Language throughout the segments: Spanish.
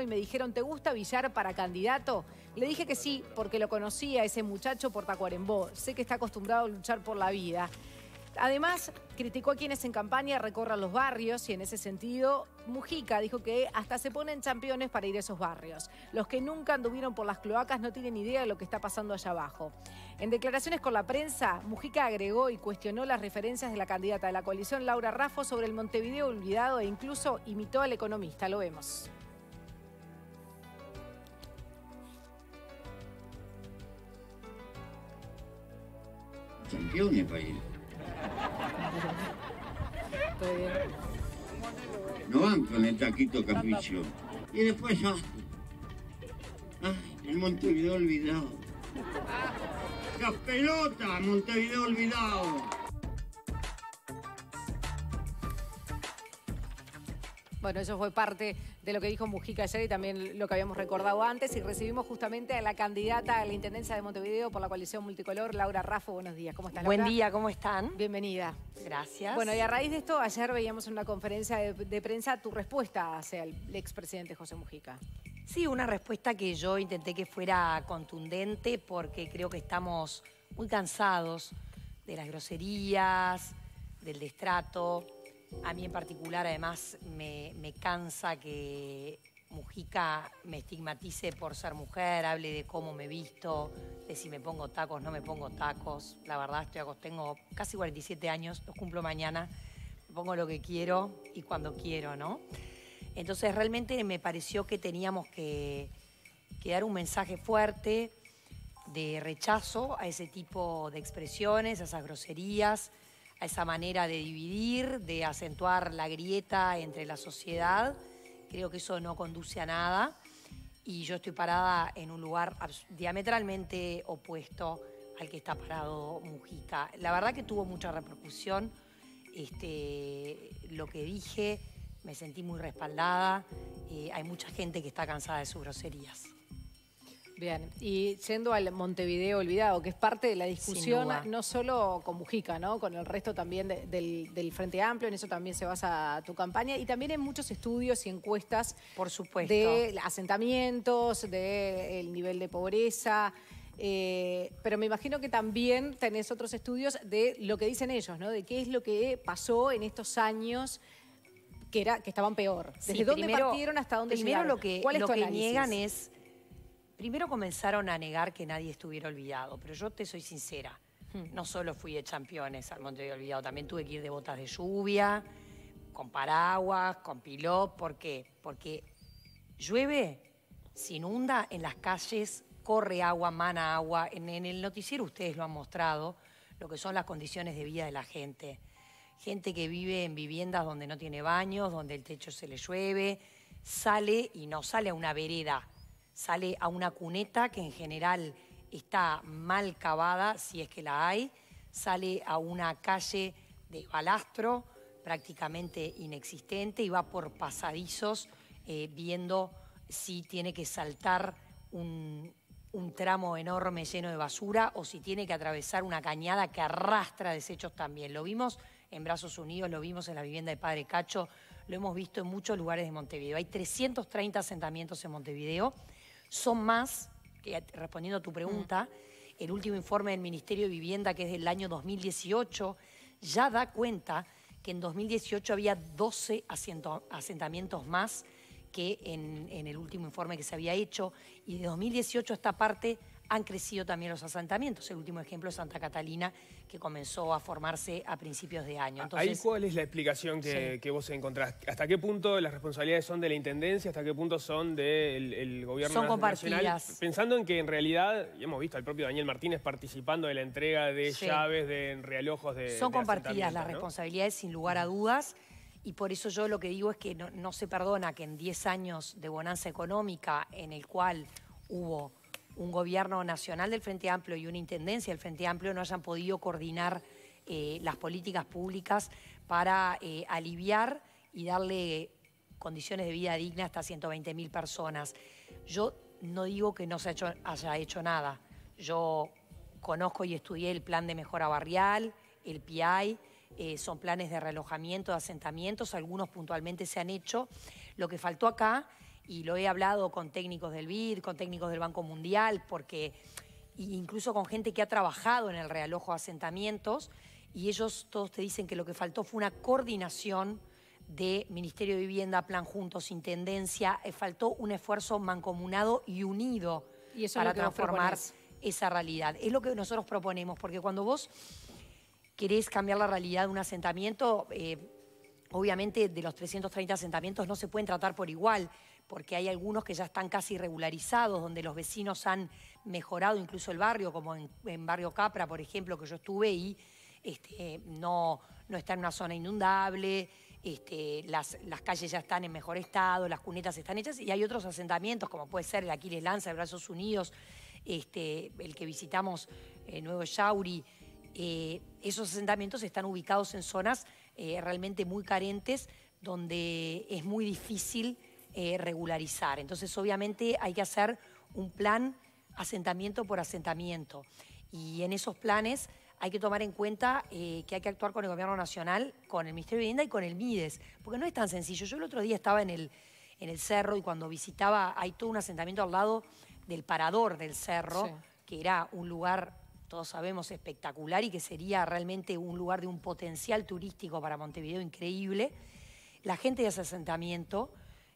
y me dijeron, ¿te gusta billar para candidato? Le dije que sí, porque lo conocía ese muchacho por Tacuarembó. Sé que está acostumbrado a luchar por la vida. Además, criticó a quienes en campaña recorran los barrios y en ese sentido, Mujica dijo que hasta se ponen campeones para ir a esos barrios. Los que nunca anduvieron por las cloacas no tienen idea de lo que está pasando allá abajo. En declaraciones con la prensa, Mujica agregó y cuestionó las referencias de la candidata de la coalición Laura Raffo sobre el Montevideo olvidado e incluso imitó al economista. Lo vemos. Campione país. No van con el taquito capricho. Y después ya ah, ah el Montevideo olvidado. Ah. Las pelotas, Montevideo olvidado. Bueno, eso fue parte de lo que dijo Mujica ayer y también lo que habíamos recordado antes. Y recibimos justamente a la candidata a la Intendencia de Montevideo por la coalición multicolor, Laura Raffo. Buenos días, ¿cómo están, Laura? Buen día, ¿cómo están? Bienvenida. Gracias. Bueno, y a raíz de esto, ayer veíamos en una conferencia de, de prensa tu respuesta hacia el expresidente José Mujica. Sí, una respuesta que yo intenté que fuera contundente porque creo que estamos muy cansados de las groserías, del destrato, a mí en particular, además, me, me cansa que Mujica me estigmatice por ser mujer, hable de cómo me visto, de si me pongo tacos, no me pongo tacos. La verdad, tengo casi 47 años, los cumplo mañana, me pongo lo que quiero y cuando quiero, ¿no? Entonces realmente me pareció que teníamos que dar un mensaje fuerte de rechazo a ese tipo de expresiones, a esas groserías, a esa manera de dividir, de acentuar la grieta entre la sociedad. Creo que eso no conduce a nada y yo estoy parada en un lugar diametralmente opuesto al que está parado Mujica. La verdad que tuvo mucha repercusión este, lo que dije, me sentí muy respaldada, eh, hay mucha gente que está cansada de sus groserías. Bien, y yendo al Montevideo olvidado, que es parte de la discusión no solo con Mujica, ¿no? Con el resto también del, Frente Amplio, en eso también se basa tu campaña y también en muchos estudios y encuestas Por supuesto. de asentamientos, del nivel de pobreza. Eh, pero me imagino que también tenés otros estudios de lo que dicen ellos, ¿no? De qué es lo que pasó en estos años que, era, que estaban peor. ¿Desde dónde partieron hasta dónde llegaron? Lo ¿Cuál es lo que niegan es primero comenzaron a negar que nadie estuviera olvidado, pero yo te soy sincera, hmm. no solo fui de campeones al de Olvidado, también tuve que ir de botas de lluvia, con paraguas, con pilot, ¿por qué? Porque llueve, se inunda en las calles, corre agua, mana agua, en, en el noticiero ustedes lo han mostrado, lo que son las condiciones de vida de la gente. Gente que vive en viviendas donde no tiene baños, donde el techo se le llueve, sale y no sale a una vereda, sale a una cuneta que en general está mal cavada, si es que la hay, sale a una calle de balastro prácticamente inexistente y va por pasadizos eh, viendo si tiene que saltar un, un tramo enorme lleno de basura o si tiene que atravesar una cañada que arrastra desechos también. Lo vimos en Brazos Unidos, lo vimos en la vivienda de Padre Cacho, lo hemos visto en muchos lugares de Montevideo. Hay 330 asentamientos en Montevideo son más, que, respondiendo a tu pregunta, mm. el último informe del Ministerio de Vivienda, que es del año 2018, ya da cuenta que en 2018 había 12 asentamientos más que en, en, el último informe que se había hecho, y de 2018 esta parte han crecido también los asentamientos. El último ejemplo es Santa Catalina, que comenzó a formarse a principios de año. Entonces, cuál es la explicación que, que, vos encontrás? ¿Hasta qué punto las responsabilidades son de la Intendencia? ¿Hasta qué punto son del de Gobierno Son compartidas. Pensando en que en realidad, y hemos visto al propio Daniel Martínez participando de la entrega de llaves, de realojos de Son compartidas las responsabilidades, sin lugar a dudas. Y por eso yo lo que digo es que no se perdona que en 10 años de bonanza económica, en el cual hubo un gobierno nacional del Frente Amplio y una intendencia del Frente Amplio no hayan podido coordinar eh, las políticas públicas para eh, aliviar y darle condiciones de vida dignas a 120.000 personas. Yo no digo que no se haya hecho, nada. Yo conozco y estudié el plan de mejora barrial, el PI, eh, son planes de relojamiento, de asentamientos, algunos puntualmente se han hecho. Lo que faltó acá y lo he hablado con técnicos del BID, con técnicos del Banco Mundial, porque incluso con gente que ha trabajado en el realojo de asentamientos, y ellos todos te dicen que lo que faltó fue una coordinación de Ministerio de Vivienda, Plan Juntos, Intendencia, eh, faltó un esfuerzo mancomunado y unido para transformar esa realidad. Es lo que nosotros proponemos, porque cuando vos querés cambiar la realidad de un asentamiento, eh, Obviamente de los 330 asentamientos no se pueden tratar por igual, porque hay algunos que ya están casi regularizados, donde los vecinos han mejorado incluso el barrio, como en, Barrio Capra, por ejemplo, que yo estuve ahí, este, no, no está en una zona inundable, este, las, calles ya están en mejor estado, las cunetas están hechas y hay otros asentamientos, como puede ser el Aquiles Lanza, de Brazos Unidos, este, el que visitamos, eh, Nuevo Yauri. Eh, esos asentamientos están ubicados en zonas eh, realmente muy carentes, donde es muy difícil eh, regularizar. Entonces, obviamente, hay que hacer un plan asentamiento por asentamiento. Y en esos planes hay que tomar en cuenta eh, que hay que actuar con el Gobierno Nacional, con el Ministerio de Vivienda y con el MIDES, porque no es tan sencillo. Yo el otro día estaba en el, en el cerro y cuando visitaba, hay todo un asentamiento al lado del parador del cerro, que era un lugar todos sabemos, espectacular y que sería realmente un lugar de un potencial turístico para Montevideo increíble. La gente de ese asentamiento,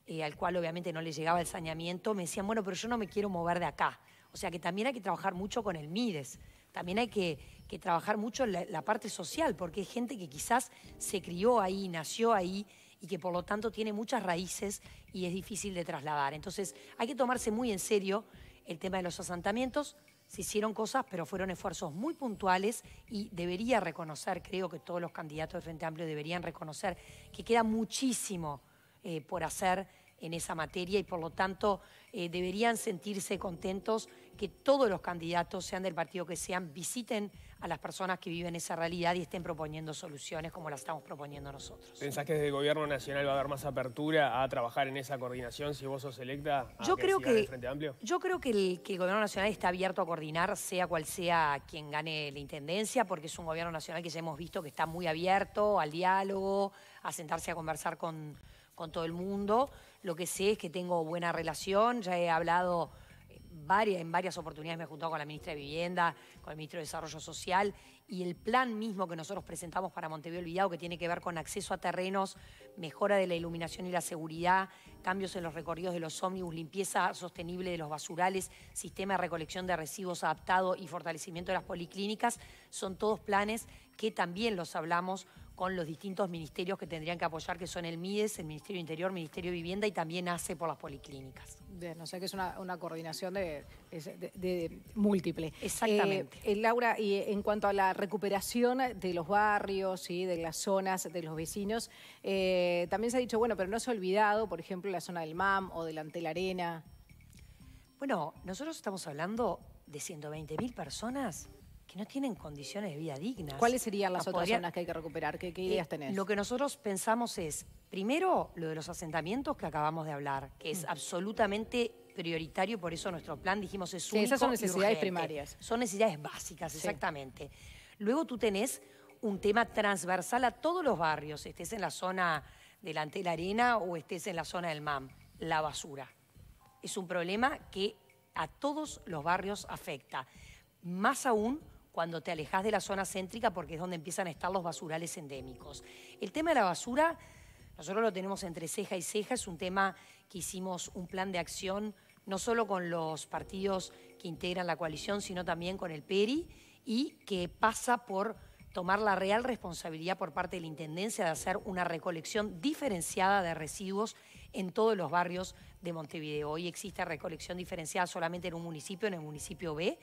eh, al cual obviamente no le llegaba el saneamiento, me decían, bueno, pero yo no me quiero mover de acá. O sea que también hay que trabajar mucho con el MIDES, también hay que, trabajar mucho la, la parte social, porque es gente que quizás se crió ahí, nació ahí, y que por lo tanto tiene muchas raíces y es difícil de trasladar. Entonces hay que tomarse muy en serio el tema de los asentamientos se hicieron cosas, pero fueron esfuerzos muy puntuales y debería reconocer, creo que todos los candidatos de Frente Amplio deberían reconocer que queda muchísimo eh, por hacer en esa materia y por lo tanto eh, deberían sentirse contentos que todos los candidatos, sean del partido que sean, visiten a las personas que viven esa realidad y estén proponiendo soluciones como las estamos proponiendo nosotros. ¿Pensás que desde el Gobierno Nacional va a haber más apertura a trabajar en esa coordinación si vos sos electa? yo, creo que, yo creo que el, Gobierno Nacional está abierto a coordinar, sea cual sea quien gane la intendencia, porque es un Gobierno Nacional que ya hemos visto que está muy abierto al diálogo, a sentarse a conversar con, con todo el mundo. Lo que sé es que tengo buena relación, ya he hablado varias, en varias oportunidades me he juntado con la ministra de Vivienda, con el ministro de Desarrollo Social y el plan mismo que nosotros presentamos para Montevideo Olvidado, que tiene que ver con acceso a terrenos, mejora de la iluminación y la seguridad, cambios en los recorridos de los ómnibus, limpieza sostenible de los basurales, sistema de recolección de residuos adaptado y fortalecimiento de las policlínicas, son todos planes que también los hablamos con los distintos ministerios que tendrían que apoyar, que son el MIDES, el Ministerio Interior, el Ministerio de Vivienda y también hace por las policlínicas. No sé, que es una, coordinación de, múltiple. Exactamente. Eh, eh, Laura, y en cuanto a la recuperación de los barrios y de las zonas de los vecinos, eh, también se ha dicho, bueno, pero no se ha olvidado, por ejemplo, la zona del MAM o delante la arena. Bueno, nosotros estamos hablando de 120.000 personas no tienen condiciones de vida dignas. ¿Cuáles serían las otras zonas que hay que recuperar? ¿Qué, eh, ideas tenés? lo que nosotros pensamos es, primero, lo de los asentamientos que acabamos de hablar, que es mm. absolutamente prioritario, por eso nuestro plan, dijimos, es único sí, esas son necesidades primarias. Son necesidades básicas, exactamente. Luego tú tenés un tema transversal a todos los barrios, estés en la zona delante de la arena o estés en la zona del MAM, la basura. Es un problema que a todos los barrios afecta, más aún cuando te alejas de la zona céntrica porque es donde empiezan a estar los basurales endémicos. El tema de la basura, nosotros lo tenemos entre ceja y ceja, es un tema que hicimos un plan de acción no solo con los partidos que integran la coalición, sino también con el PERI y que pasa por tomar la real responsabilidad por parte de la Intendencia de hacer una recolección diferenciada de residuos en todos los barrios de Montevideo. Hoy existe recolección diferenciada solamente en un municipio, en el municipio B,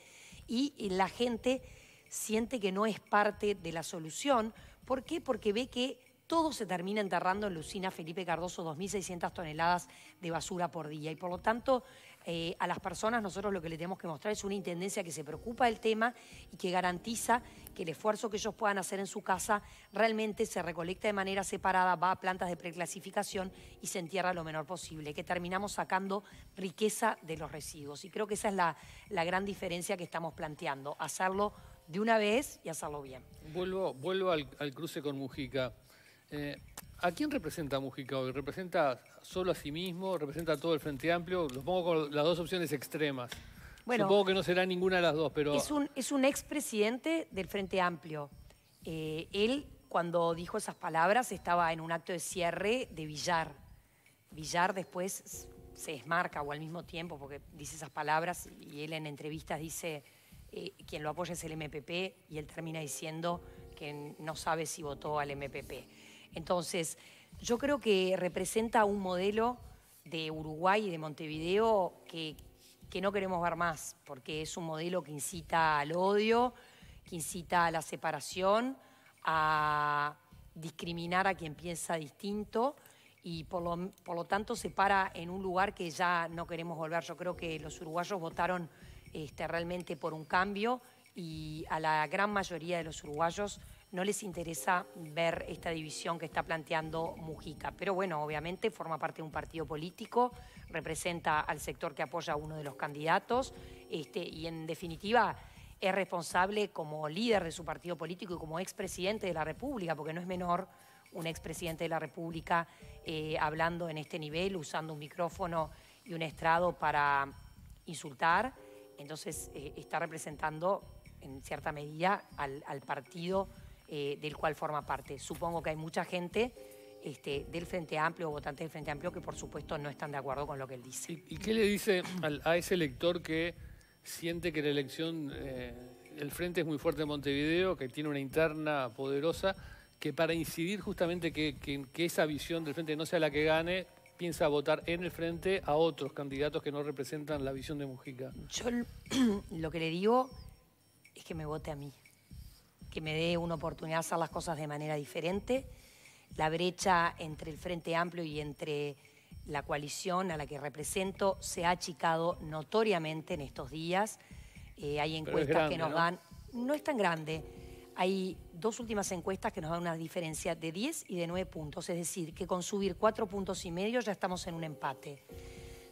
y la gente siente que no es parte de la solución. ¿Por qué? Porque ve que todo se termina enterrando en Lucina Felipe Cardoso, 2.600 toneladas de basura por día. Y por lo tanto, eh, a las personas nosotros lo que le tenemos que mostrar es una intendencia que se preocupa del tema y que garantiza que el esfuerzo que ellos puedan hacer en su casa realmente se recolecta de manera separada, va a plantas de preclasificación y se entierra lo menor posible, que terminamos sacando riqueza de los residuos. Y creo que esa es la, gran diferencia que estamos planteando, hacerlo de una vez y hacerlo bien. Vuelvo, vuelvo al cruce con Mujica. Eh, ¿A quién representa Mujica ¿Representa solo a sí mismo? ¿Representa a todo el Frente Amplio? Los pongo con las dos opciones extremas. Supongo que no será ninguna de las dos, pero... Es un, expresidente del Frente Amplio. Eh, él, cuando dijo esas palabras, estaba en un acto de cierre de Villar. Villar después se desmarca o al mismo tiempo, porque dice esas palabras y él en entrevistas dice, eh, quien lo apoya es el MPP, y él termina diciendo que no sabe si votó al MPP. Entonces, yo creo que representa un modelo de Uruguay y de Montevideo que, no queremos ver más, porque es un modelo que incita al odio, que incita a la separación, a discriminar a quien piensa distinto y por lo, tanto se para en un lugar que ya no queremos volver. Yo creo que los uruguayos votaron este, realmente por un cambio y a la gran mayoría de los uruguayos no les interesa ver esta división que está planteando Mujica. Pero bueno, obviamente forma parte de un partido político, representa al sector que apoya a uno de los candidatos este, y en definitiva es responsable como líder de su partido político y como expresidente de la República, porque no es menor un expresidente de la República eh, hablando en este nivel, usando un micrófono y un estrado para insultar. Entonces eh, está representando en cierta medida al, al partido eh, del cual forma parte. Supongo que hay mucha gente este, del Frente Amplio o votante del Frente Amplio que por supuesto no están de acuerdo con lo que él dice. ¿Y, qué le dice a ese elector que siente que la elección, eh, el Frente es muy fuerte en Montevideo, que tiene una interna poderosa, que para incidir justamente que, que esa visión del Frente no sea la que gane, piensa votar en el frente a otros candidatos que no representan la visión de Mujica? Yo lo que le digo es que me vote a mí que me dé una oportunidad de hacer las cosas de manera diferente. La brecha entre el Frente Amplio y entre la coalición a la que represento se ha achicado notoriamente en estos días. Eh, hay encuestas que nos dan... No es tan grande. Hay dos últimas encuestas que nos dan una diferencia de 10 y de 9 puntos. Es decir, que con subir 4 puntos y medio ya estamos en un empate.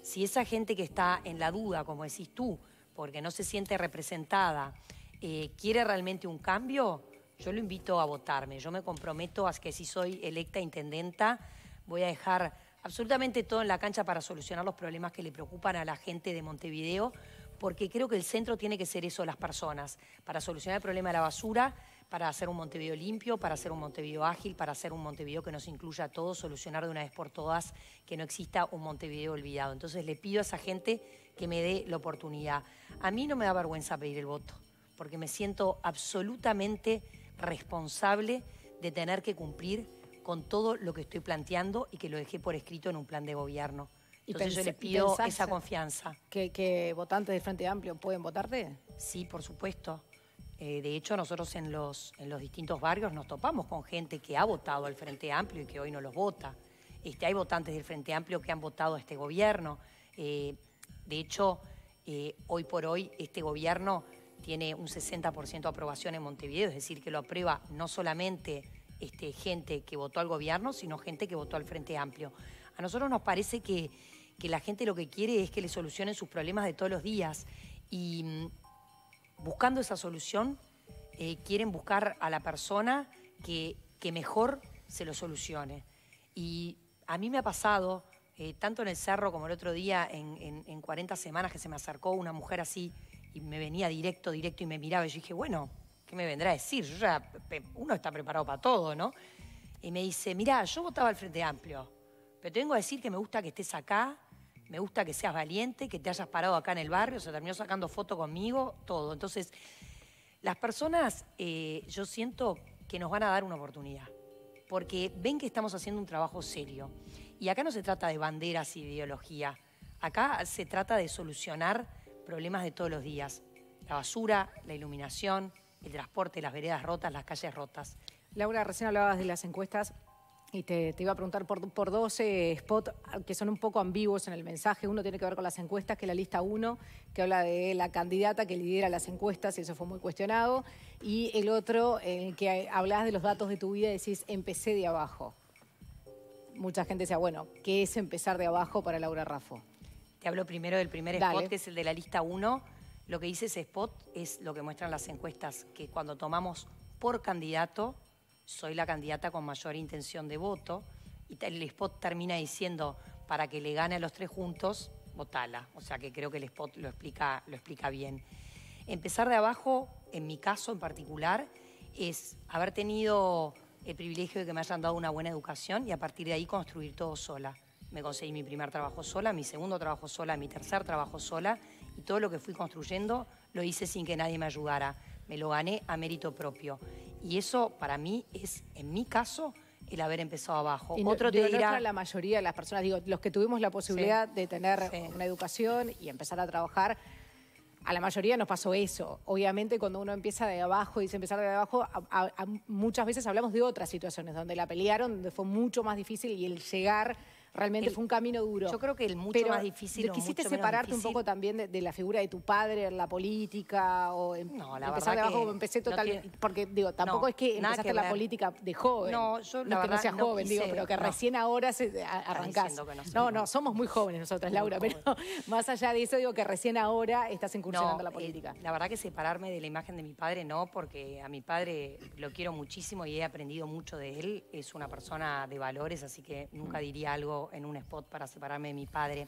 Si esa gente que está en la duda, como decís tú, porque no se siente representada, eh, quiere realmente un cambio, yo lo invito a votarme. Yo me comprometo a que si soy electa intendenta, voy a dejar absolutamente todo en la cancha para solucionar los problemas que le preocupan a la gente de Montevideo, porque creo que el centro tiene que ser eso, las personas, para solucionar el problema de la basura, para hacer un Montevideo limpio, para hacer un Montevideo ágil, para hacer un Montevideo que nos incluya a todos, solucionar de una vez por todas que no exista un Montevideo olvidado. Entonces le pido a esa gente que me dé la oportunidad. A mí no me da vergüenza pedir el voto porque me siento absolutamente responsable de tener que cumplir con todo lo que estoy planteando y que lo dejé por escrito en un plan de gobierno. Entonces yo les pido esa confianza. Que, votantes del Frente Amplio pueden votarte? Sí, por supuesto. Eh, de hecho, nosotros en los, en los distintos barrios nos topamos con gente que ha votado al Frente Amplio y que hoy no los vota. Este, hay votantes del Frente Amplio que han votado a este gobierno. Eh, de hecho, eh, hoy por hoy este gobierno tiene un 60% de aprobación en Montevideo, es decir, que lo aprueba no solamente este, gente que votó al gobierno, sino gente que votó al Frente Amplio. A nosotros nos parece que, la gente lo que quiere es que le solucionen sus problemas de todos los días y mm, buscando esa solución eh, quieren buscar a la persona que, que mejor se lo solucione. Y a mí me ha pasado, eh, tanto en el cerro como el otro día, en, en 40 semanas que se me acercó una mujer así, y me venía directo, directo y me miraba. Y yo dije, bueno, ¿qué me vendrá a decir? ya, uno está preparado para todo, ¿no? Y me dice, mira yo votaba al Frente Amplio, pero tengo vengo a decir que me gusta que estés acá, me gusta que seas valiente, que te hayas parado acá en el barrio, se terminó sacando foto conmigo, todo. Entonces, las personas, eh, yo siento que nos van a dar una oportunidad, porque ven que estamos haciendo un trabajo serio. Y acá no se trata de banderas y ideología, acá se trata de solucionar problemas de todos los días. La basura, la iluminación, el transporte, las veredas rotas, las calles rotas. Laura, recién hablabas de las encuestas y te, iba a preguntar por, por dos eh, spots que son un poco ambiguos en el mensaje. Uno tiene que ver con las encuestas, que es la lista 1, que habla de la candidata que lidera las encuestas y eso fue muy cuestionado. Y el otro, el que hablas de los datos de tu vida y decís, empecé de abajo. Mucha gente decía, bueno, ¿qué es empezar de abajo para Laura Raffo? Te hablo primero del primer spot, que es el de la lista 1. Lo que dice ese spot es lo que muestran las encuestas, que cuando tomamos por candidato, soy la candidata con mayor intención de voto, y el spot termina diciendo, para que le gane a los tres juntos, votala. O sea que creo que el spot lo explica, lo explica bien. Empezar de abajo, en mi caso en particular, es haber tenido el privilegio de que me hayan dado una buena educación y a partir de ahí construir todo sola me conseguí mi primer trabajo sola, mi segundo trabajo sola, mi tercer trabajo sola y todo lo que fui construyendo lo hice sin que nadie me ayudara. Me lo gané a mérito propio. Y eso para mí es, en mi caso, el haber empezado abajo. Y Otro te la mayoría de las personas, digo, los que tuvimos la posibilidad de tener una educación y empezar a trabajar, a la mayoría nos pasó eso. Obviamente cuando uno empieza de abajo y se empieza de abajo, muchas veces hablamos de otras situaciones donde la pelearon, donde fue mucho más difícil y el llegar Realmente fue un camino duro. Yo creo que el mucho más difícil. Pero quisiste separarte un poco también de, la figura de tu padre en la política o em, no, la verdad empecé totalmente. porque digo, tampoco es que empezaste que la política de joven. No, yo no que no seas joven, digo, pero que recién ahora se, No, no, somos muy jóvenes nosotras, Laura, pero más allá de eso digo que recién ahora estás incursionando la política. Eh, la verdad que separarme de la imagen de mi padre no, porque a mi padre lo quiero muchísimo y he aprendido mucho de él. Es una persona de valores, así que nunca diría algo en un spot para separarme de mi padre.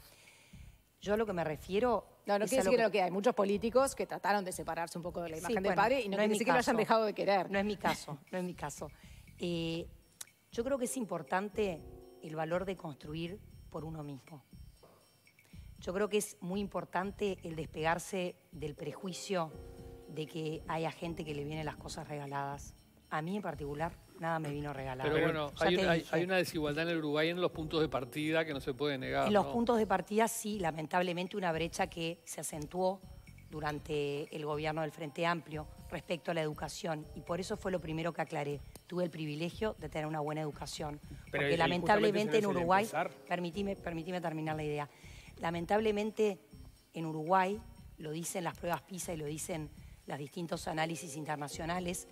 Yo a lo que me refiero... No, no quiere decir que... lo que hay muchos políticos que trataron de separarse un poco de la imagen de del padre y no, que lo hayan dejado de querer. No es mi caso, no es mi caso. Eh, yo creo que es importante el valor de construir por uno mismo. Yo creo que es muy importante el despegarse del prejuicio de que haya gente que le vienen las cosas regaladas. A mí en particular, nada me vino regalado. Pero bueno, hay, una desigualdad en el Uruguay en los puntos de partida que no se puede negar. En los puntos de partida sí, lamentablemente una brecha que se acentuó durante el gobierno del Frente Amplio respecto a la educación y por eso fue lo primero que aclaré. Tuve el privilegio de tener una buena educación. Pero porque lamentablemente en Uruguay, permitime, terminar la idea, lamentablemente en Uruguay, lo dicen las pruebas PISA y lo dicen los distintos análisis internacionales,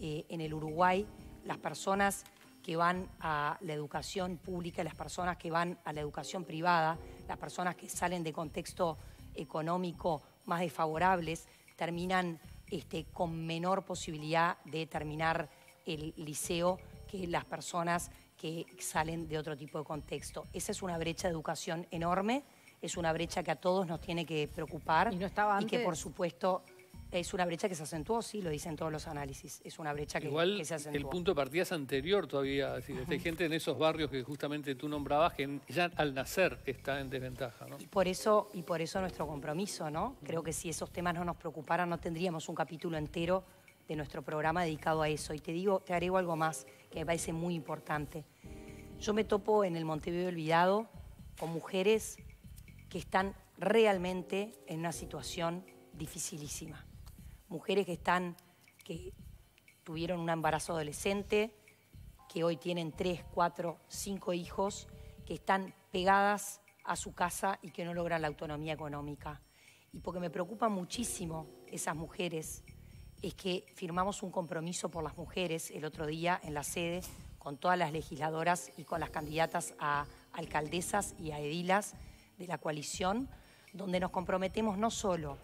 eh, en el Uruguay las personas que van a la educación pública, las personas que van a la educación privada, las personas que salen de contexto económico más desfavorables, terminan este, con menor posibilidad de terminar el liceo que las personas que salen de otro tipo de contexto. Esa es una brecha de educación enorme, es una brecha que a todos nos tiene que preocupar y, no y que por supuesto es una brecha que se acentuó, sí, lo dicen todos los análisis. Es una brecha que, se acentuó. El punto de partida anterior todavía. hay gente en esos barrios que justamente tú nombrabas que ya al nacer está en desventaja. Y, por eso, y por eso nuestro compromiso, ¿no? Creo que si esos temas no nos preocuparan, no tendríamos un capítulo entero de nuestro programa dedicado a eso. Y te digo, te agrego algo más que me parece muy importante. Yo me topo en el Montevideo Olvidado con mujeres que están realmente en una situación dificilísima mujeres que están, que tuvieron un embarazo adolescente, que hoy tienen tres, cuatro, cinco hijos, que están pegadas a su casa y que no logran la autonomía económica. Y porque me preocupa muchísimo esas mujeres, es que firmamos un compromiso por las mujeres el otro día en la sede con todas las legisladoras y con las candidatas a alcaldesas y a edilas de la coalición, donde nos comprometemos no solo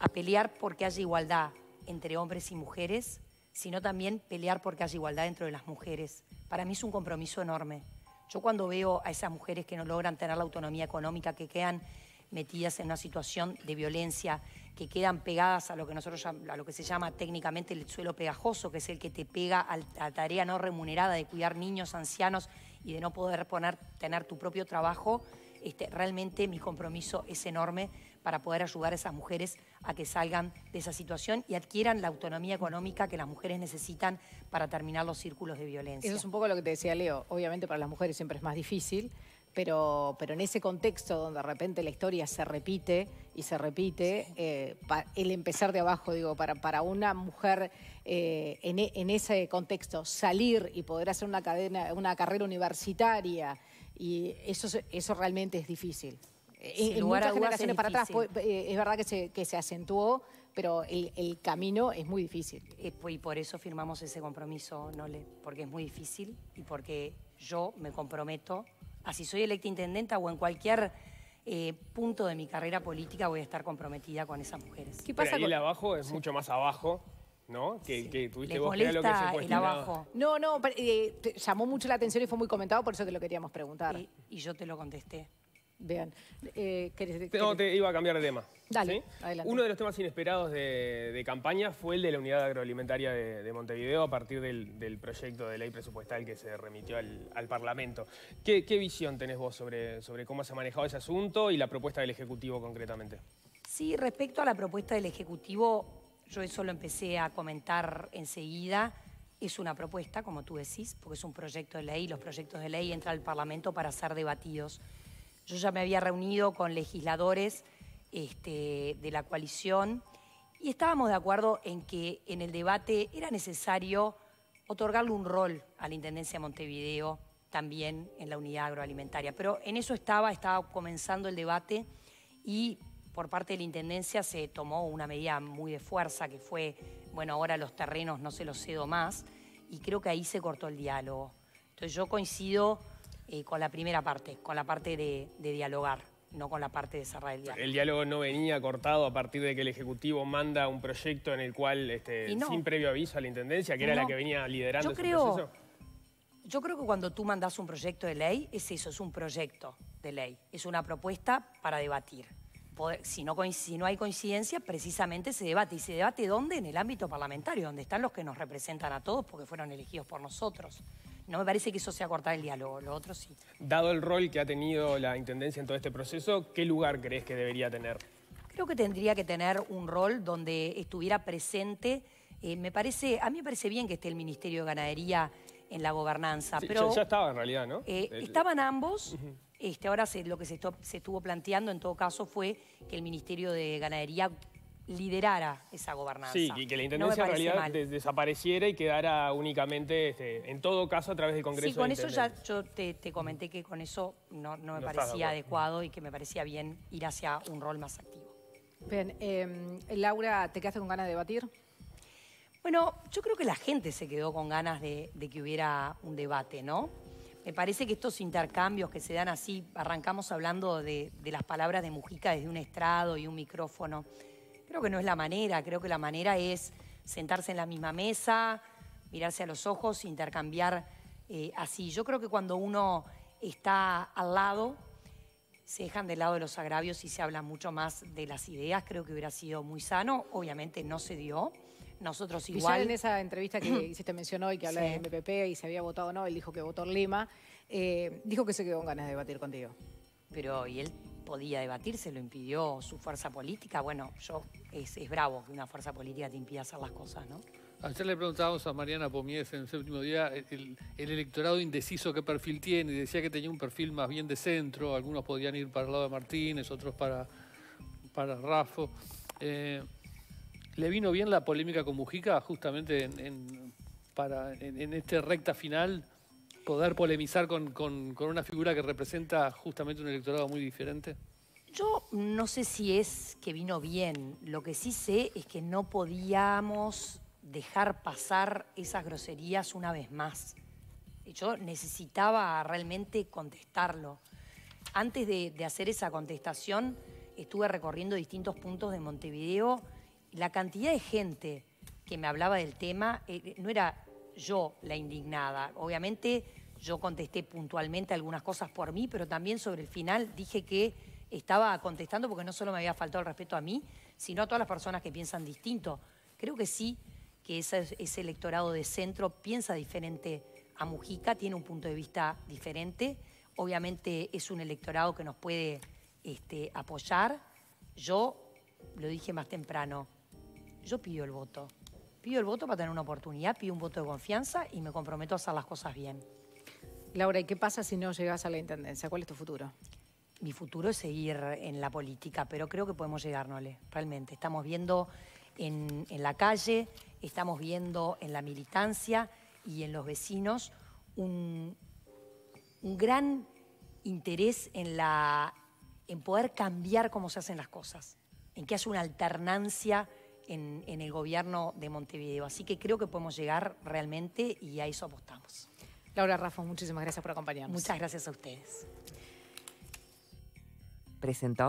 a pelear porque haya igualdad entre hombres y mujeres, sino también pelear porque haya igualdad dentro de las mujeres. Para mí es un compromiso enorme. Yo cuando veo a esas mujeres que no logran tener la autonomía económica, que quedan metidas en una situación de violencia, que quedan pegadas a lo que nosotros a lo que se llama técnicamente el suelo pegajoso, que es el que te pega a la tarea no remunerada de cuidar niños, ancianos y de no poder poner, tener tu propio trabajo, este, realmente mi compromiso es enorme para poder ayudar a esas mujeres a que salgan de esa situación y adquieran la autonomía económica que las mujeres necesitan para terminar los círculos de violencia. Eso es un poco lo que te decía Leo. Obviamente para las mujeres siempre es más difícil, pero, pero en ese contexto donde de repente la historia se repite y se repite, eh, el empezar de abajo, digo, para, para una mujer eh, en, e, en, ese contexto salir y poder hacer una, cadena, una carrera universitaria, y eso, eso realmente es difícil en, muchas generaciones para atrás eh, es verdad que se, acentuó, pero el, camino es muy difícil. Eh, pues, y por eso firmamos ese compromiso, Nole, porque es muy difícil y porque yo me comprometo, así soy electa intendenta o en cualquier eh, punto de mi carrera política voy a estar comprometida con esas mujeres. ¿Qué pasa pero ahí abajo es mucho más abajo. ¿No? Que, el abajo. No, no, llamó mucho la atención y fue muy comentado, por eso te lo queríamos preguntar. y yo te lo contesté. Vean. Eh, ¿querés, No, te iba a cambiar de tema. Dale, adelante. Uno de los temas inesperados de, campaña fue el de la unidad agroalimentaria de, Montevideo a partir del, proyecto de ley presupuestal que se remitió al, Parlamento. ¿Qué, visión tenés vos sobre, sobre cómo se ha manejado ese asunto y la propuesta del Ejecutivo concretamente? Sí, respecto a la propuesta del Ejecutivo, yo eso lo empecé a comentar enseguida. Es una propuesta, como tú decís, porque es un proyecto de ley. Los proyectos de ley entran al Parlamento para ser debatidos. Yo ya me había reunido con legisladores este, de la coalición y estábamos de acuerdo en que en el debate era necesario otorgarle un rol a la Intendencia de Montevideo también en la unidad agroalimentaria. Pero en eso estaba, estaba comenzando el debate y por parte de la Intendencia se tomó una medida muy de fuerza que fue, bueno, ahora los terrenos no se los cedo más y creo que ahí se cortó el diálogo. Entonces yo coincido eh, con la primera parte, con la parte de, dialogar no con la parte de cerrar el diálogo. El diálogo no venía cortado a partir de que el Ejecutivo manda un proyecto en el cual, este, sin previo aviso a la Intendencia, que era la que venía liderando yo ese creo, proceso. Yo creo que cuando tú mandas un proyecto de ley, es eso, es un proyecto de ley, es una propuesta para debatir. si, no, si no hay coincidencia, precisamente se debate. ¿Y se debate dónde? En el ámbito parlamentario, donde están los que nos representan a todos porque fueron elegidos por nosotros. No me parece que eso sea cortar el diálogo, lo otro sí. Dado el rol que ha tenido la Intendencia en todo este proceso, ¿qué lugar crees que debería tener? Creo que tendría que tener un rol donde estuviera presente. Eh, me parece, a mí me parece bien que esté el Ministerio de Ganadería en la gobernanza. pero, ya, estaba en realidad, ¿no? Eh, estaban ambos. este, ahora lo que se, se estuvo planteando en todo caso fue que el Ministerio de Ganadería liderara esa gobernanza. Sí, y que la Intendencia en realidad desapareciera y quedara únicamente, este, en todo caso, a través del Congreso. Sí, con eso ya yo te, comenté que con eso no, no me parecía adecuado y que me parecía bien ir hacia un rol más activo. Bien, em, Laura, ¿te quedaste con ganas de debatir? Bueno, yo creo que la gente se quedó con ganas de, que hubiera un debate, ¿no? Me parece que estos intercambios que se dan así, arrancamos hablando de las palabras de Mujica desde un estrado y un micrófono, Creo que no es la manera, creo que la manera es sentarse en la misma mesa, mirarse a los ojos, intercambiar eh, así. Yo creo que cuando uno está al lado, se dejan del lado de los agravios y se habla mucho más de las ideas. Creo que hubiera sido muy sano. Obviamente no se dio. Nosotros igual. en esa entrevista que hiciste mencionó y que hablaba de MPP y se había votado no, él dijo que votó Lima, eh, dijo que se quedó en ganas de debatir contigo. Pero, ¿y él podía debatirse, lo impidió su fuerza política. Bueno, yo es, bravo que una fuerza política te impida hacer las cosas, ¿no? Ayer le preguntábamos a Mariana Pomies en ese último día el, electorado indeciso qué perfil tiene y decía que tenía un perfil más bien de centro, algunos podían ir para el lado de Martínez, otros para, para Raffo. Eh, ¿Le vino bien la polémica con Mujica justamente en, esta este recta final poder polemizar con, una figura que representa justamente un electorado muy diferente? Yo no sé si es que vino bien. Lo que sí sé es que no podíamos dejar pasar esas groserías una vez más. Yo necesitaba realmente contestarlo. Antes de, hacer esa contestación, estuve recorriendo distintos puntos de Montevideo. La cantidad de gente que me hablaba del tema eh, no era yo la indignada. Obviamente yo contesté puntualmente algunas cosas por mí, pero también sobre el final dije que estaba contestando porque no solo me había faltado el respeto a mí, sino a todas las personas que piensan distinto. Creo que sí, que ese, electorado de centro piensa diferente a Mujica, tiene un punto de vista diferente. Obviamente es un electorado que nos puede este, apoyar. Yo, lo dije más temprano, yo pido el voto. Pido el voto para tener una oportunidad, pido un voto de confianza y me comprometo a hacer las cosas bien. Laura, ¿y qué pasa si no llegas a la Intendencia? ¿Cuál es tu futuro? Mi futuro es seguir en la política, pero creo que podemos llegar, Nole, realmente. Estamos viendo en, la calle, estamos viendo en la militancia y en los vecinos un, gran interés en, poder cambiar cómo se hacen las cosas, en que haya una alternancia en, en el gobierno de Montevideo. Así que creo que podemos llegar realmente y a eso apostamos. Laura Raffo, muchísimas gracias por acompañarnos. Muchas gracias a ustedes. Presentó.